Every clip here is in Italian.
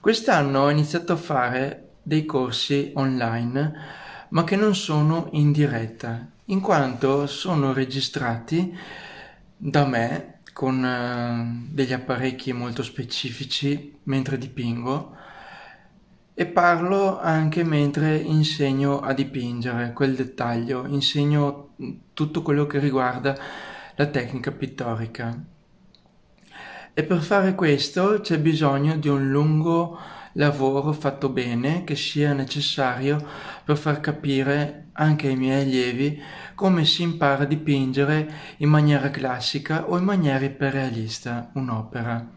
Quest'anno ho iniziato a fare dei corsi online ma che non sono in diretta, in quanto sono registrati da me con eh, degli apparecchi molto specifici mentre dipingo e parlo anche mentre insegno a dipingere quel dettaglio, insegno tutto quello che riguarda la tecnica pittorica. E per fare questo c'è bisogno di un lungo lavoro fatto bene che sia necessario per far capire anche ai miei allievi come si impara a dipingere in maniera classica o in maniera iperrealista un'opera.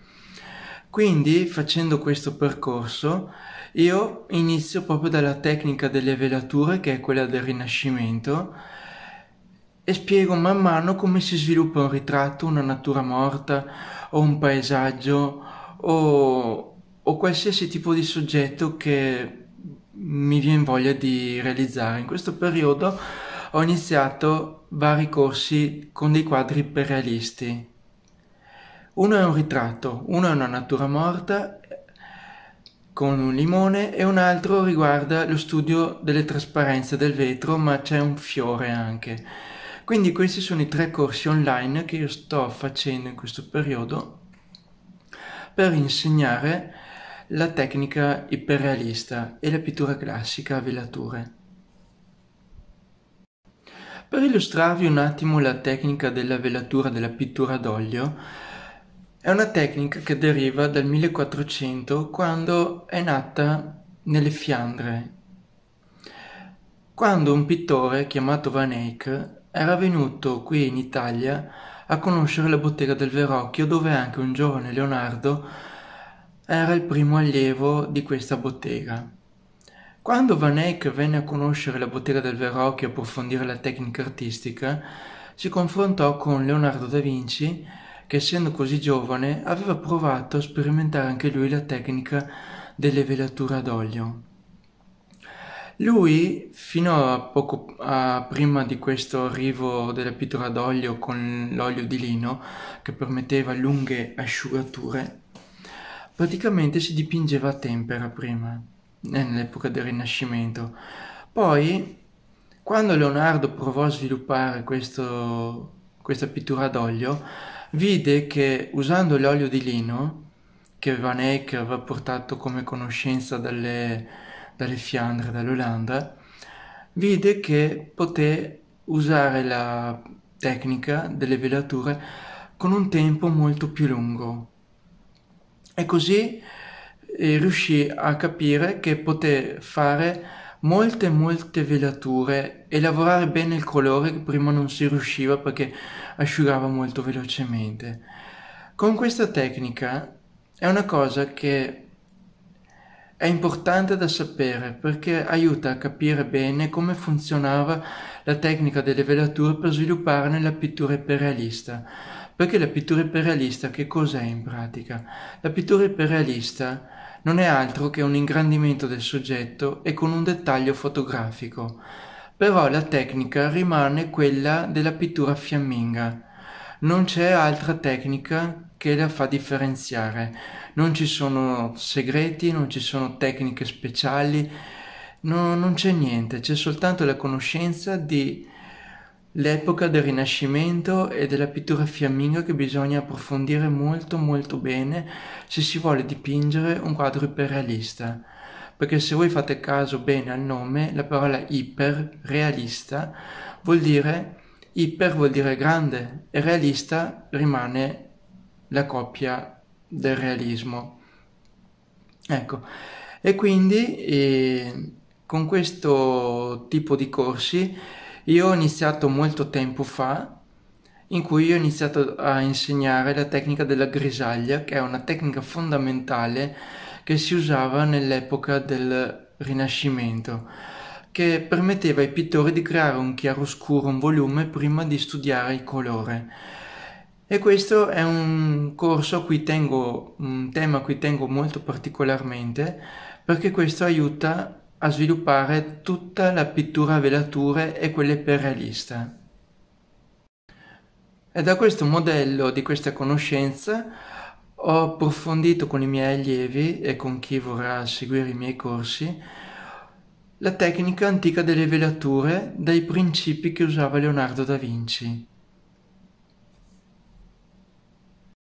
Quindi facendo questo percorso io inizio proprio dalla tecnica delle velature che è quella del Rinascimento e spiego man mano come si sviluppa un ritratto, una natura morta o un paesaggio o, o qualsiasi tipo di soggetto che mi viene voglia di realizzare. In questo periodo ho iniziato vari corsi con dei quadri per realisti. Uno è un ritratto, uno è una natura morta con un limone e un altro riguarda lo studio delle trasparenze del vetro, ma c'è un fiore anche. Quindi questi sono i tre corsi online che io sto facendo in questo periodo per insegnare la tecnica iperrealista e la pittura classica a velature. Per illustrarvi un attimo la tecnica della velatura della pittura d'olio, è una tecnica che deriva dal 1400 quando è nata nelle Fiandre, quando un pittore chiamato Van Eyck era venuto qui in Italia a conoscere la bottega del Verocchio dove anche un giovane Leonardo era il primo allievo di questa bottega. Quando Van Eyck venne a conoscere la bottega del Verrocchio e approfondire la tecnica artistica, si confrontò con Leonardo da Vinci che essendo così giovane aveva provato a sperimentare anche lui la tecnica delle velature ad olio. Lui, fino a poco a prima di questo arrivo della pittura d'olio con l'olio di lino, che permetteva lunghe asciugature, praticamente si dipingeva a tempera prima, eh, nell'epoca del Rinascimento. Poi, quando Leonardo provò a sviluppare questo, questa pittura d'olio, vide che usando l'olio di lino, che Van Eyck aveva portato come conoscenza dalle dalle Fiandre, dall'Olanda, vide che poté usare la tecnica delle velature con un tempo molto più lungo e così eh, riuscì a capire che poté fare molte molte velature e lavorare bene il colore che prima non si riusciva perché asciugava molto velocemente. Con questa tecnica è una cosa che è importante da sapere perché aiuta a capire bene come funzionava la tecnica delle velature per svilupparne la pittura iperrealista. Perché la pittura iperrealista che cos'è in pratica? La pittura iperrealista non è altro che un ingrandimento del soggetto e con un dettaglio fotografico. Però la tecnica rimane quella della pittura fiamminga non c'è altra tecnica che la fa differenziare. Non ci sono segreti, non ci sono tecniche speciali, no, non c'è niente, c'è soltanto la conoscenza di l'epoca del Rinascimento e della pittura fiamminga che bisogna approfondire molto molto bene se si vuole dipingere un quadro iperrealista. Perché se voi fate caso bene al nome, la parola iperrealista vuol dire Iper vuol dire grande e realista rimane la coppia del realismo. Ecco, e quindi eh, con questo tipo di corsi io ho iniziato molto tempo fa in cui ho iniziato a insegnare la tecnica della grisaglia, che è una tecnica fondamentale che si usava nell'epoca del Rinascimento che permetteva ai pittori di creare un chiaroscuro, un volume, prima di studiare il colore. E questo è un corso a cui tengo, un tema a cui tengo molto particolarmente, perché questo aiuta a sviluppare tutta la pittura a velature e quelle per realista. E da questo modello, di questa conoscenza, ho approfondito con i miei allievi e con chi vorrà seguire i miei corsi la tecnica antica delle velature dai principi che usava Leonardo da Vinci.